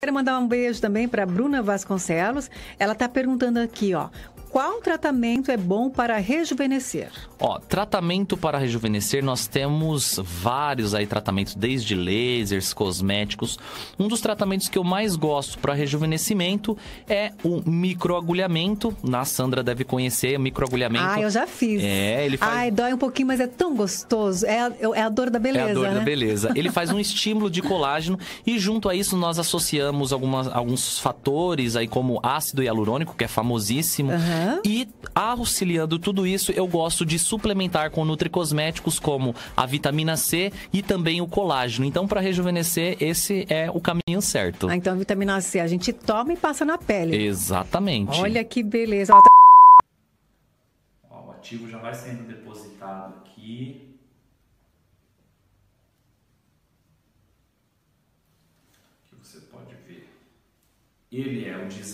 Quero mandar um beijo também para Bruna Vasconcelos. Ela está perguntando aqui, ó, qual tratamento é bom para rejuvenescer? Ó, tratamento para rejuvenescer, nós temos vários aí tratamentos, desde lasers, cosméticos. Um dos tratamentos que eu mais gosto para rejuvenescimento é o microagulhamento. Na Sandra deve conhecer o microagulhamento. Ah, eu já fiz. É, ele faz... Ai, dói um pouquinho, mas é tão gostoso. É a, é a dor da beleza. É a dor né? da beleza. Ele faz um estímulo de colágeno e junto a isso nós associamos algumas, alguns fatores aí como ácido hialurônico, que é famosíssimo. Uhum. E auxiliando tudo isso, eu gosto de suplementar com nutricosméticos como a vitamina C e também o colágeno. Então, para rejuvenescer, esse é o caminho certo. Ah, então, a vitamina C a gente toma e passa na pele. Exatamente. Olha que beleza. Ó, o ativo já vai sendo depositado aqui. você pode ver. Ele é o design.